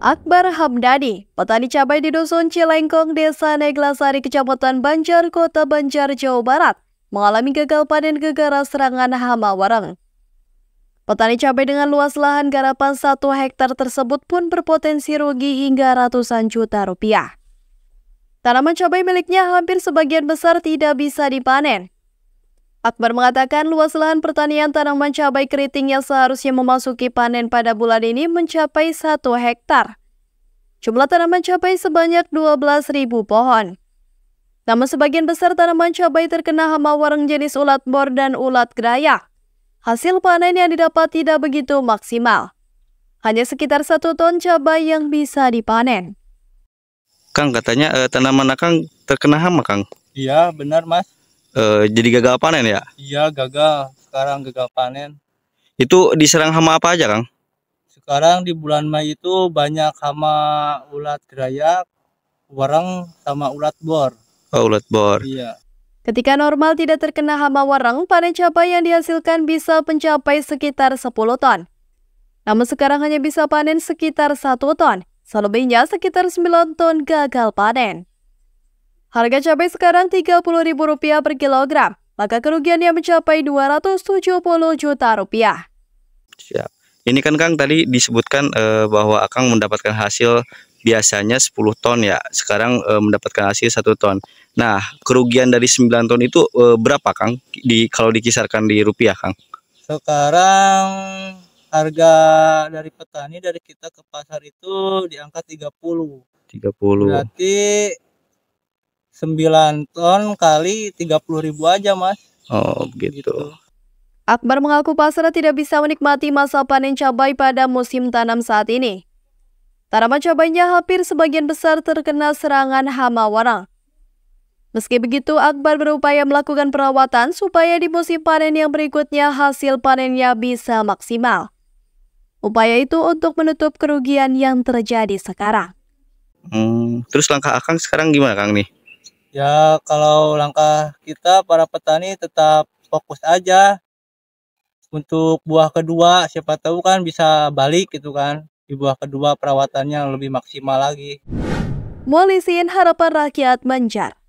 Akbar Hamdani, petani cabai di Dusun Cilengkong, Desa Neglasari, Kecamatan Banjar, Kota Banjar, Jawa Barat, mengalami gagal panen gegara serangan hama warang. Petani cabai dengan luas lahan garapan satu hektar tersebut pun berpotensi rugi hingga ratusan juta rupiah. Tanaman cabai miliknya hampir sebagian besar tidak bisa dipanen. Akbar mengatakan luas lahan pertanian tanaman cabai keriting yang seharusnya memasuki panen pada bulan ini mencapai satu hektar. Jumlah tanaman cabai sebanyak 12.000 pohon. Namun sebagian besar tanaman cabai terkena hama warang jenis ulat bor dan ulat gerayak. Hasil panen yang didapat tidak begitu maksimal. Hanya sekitar satu ton cabai yang bisa dipanen. Kang katanya eh, tanaman akang terkena hama Kang? Iya benar Mas. Eh, jadi gagal panen ya? Iya gagal, sekarang gagal panen. Itu diserang hama apa aja Kang? Sekarang di bulan Mei itu banyak sama ulat gerayak, warang sama ulat bor. Oh, ulat bor. Iya. Ketika normal tidak terkena hama warang, panen cabai yang dihasilkan bisa mencapai sekitar 10 ton. Namun sekarang hanya bisa panen sekitar 1 ton, selebihnya sekitar 9 ton gagal panen. Harga cabai sekarang Rp30.000 per kilogram, maka kerugiannya mencapai 270 juta rupiah. Siap. Ini kan Kang tadi disebutkan eh, bahwa Kang mendapatkan hasil biasanya 10 ton ya. Sekarang eh, mendapatkan hasil satu ton. Nah, kerugian dari 9 ton itu eh, berapa Kang? Di kalau dikisarkan di rupiah Kang? Sekarang harga dari petani dari kita ke pasar itu di angka 30. 30. Berarti 9 ton kali 30 ribu aja, Mas. Oh, begitu. gitu. Akbar mengaku pasrah tidak bisa menikmati masa panen cabai pada musim tanam saat ini. Tanaman cabainya hampir sebagian besar terkena serangan hama warang. Meski begitu, Akbar berupaya melakukan perawatan supaya di musim panen yang berikutnya hasil panennya bisa maksimal. Upaya itu untuk menutup kerugian yang terjadi sekarang. Hmm, terus langkah Akang sekarang gimana Kang nih? Ya kalau langkah kita para petani tetap fokus aja untuk buah kedua siapa tahu kan bisa balik gitu kan di buah kedua perawatannya lebih maksimal lagi. Molisin harapan rakyat Banjar.